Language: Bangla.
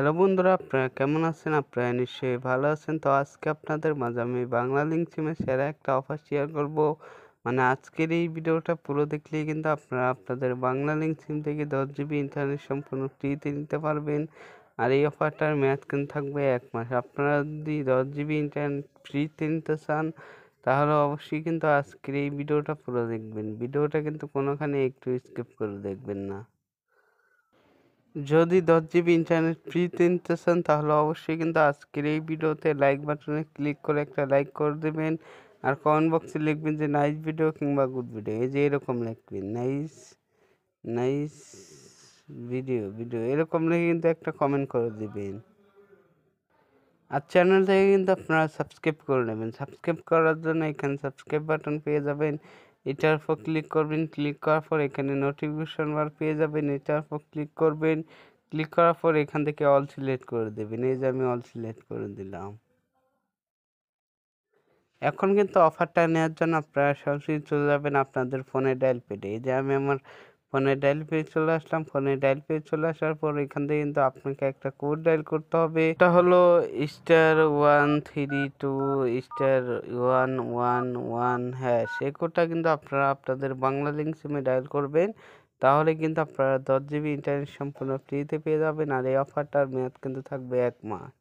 হ্যালো বন্ধুরা আপনারা কেমন আছেন আপনারা নিশ্চয়ই ভালো আছেন তো আজকে আপনাদের মাঝে আমি বাংলা লিঙ্ক সিমের সেরা একটা অফার শেয়ার করবো মানে আজকের এই ভিডিওটা পুরো দেখলেই কিন্তু আপনারা আপনাদের বাংলা লিঙ্ক সিম থেকে দশ জিবি ইন্টারনেট সম্পূর্ণ ফ্রিতে নিতে পারবেন আর এই অফারটার ম্যাচ কিন্তু থাকবে এক মাস আপনারা যদি দশ জিবি ইন্টারনেট ফ্রিতে নিতে চান তাহলে অবশ্যই কিন্তু আজকের এই ভিডিওটা পুরো দেখবেন ভিডিওটা কিন্তু কোনোখানে একটু স্কিপ করে দেখবেন না যদি দশ জিবি ইন্টারনেট ফ্রিতে নিতে চান তাহলে অবশ্যই কিন্তু আজকের এই ভিডিওতে লাইক বাটনে ক্লিক করে একটা লাইক করে দেবেন আর কমেন্ট বক্সে লিখবেন যে নাইস ভিডিও কিংবা গুড ভিডিও এই যে এরকম লিখবেন নাইস নাইস ভিডিও ভিডিও এরকম লিখে কিন্তু একটা কমেন্ট করে দেবেন আর চ্যানেল থেকে কিন্তু আপনারা সাবস্ক্রাইব করে নেবেন সাবস্ক্রাইব করার জন্য এখানে সাবস্ক্রাইব বাটন পেয়ে যাবেন এটার উপর ক্লিক করবেন ক্লিক করার পর এখানে নোটিফিকেশন বার পেয়ে যাবেন এটার উপর ক্লিক করবেন ক্লিক করার পর এখান থেকে অল সিলেক্ট করে দেবেন এই যে আমি অল সিলেক্ট করে দিলাম এখন কিন্তু অফারটা নেওয়ার জন্য আপনারা সরাসরি চলে যাবেন আপনাদের ফোনে ডায়াল পেডে এই যে আমি আমার ফোনে ডাইল পেয়ে চলে আসলাম ফোনে ডায়াল পেয়ে চলে আসার পর এখান থেকে কিন্তু আপনাকে একটা কোড ডায়াল করতে হবে এটা হলো star one three two star one one one হ্যাঁ এই কোডটা কিন্তু আপনারা আপনাদের বাংলা লিঙ্ক সিমে ডায়াল করবেন তাহলে কিন্তু আপনারা দশ জিবি ইন্টারনেট সম্পূর্ণ ফ্রিতে পেয়ে যাবেন আর এই অফারটার মেয়াদ কিন্তু থাকবে এক মাস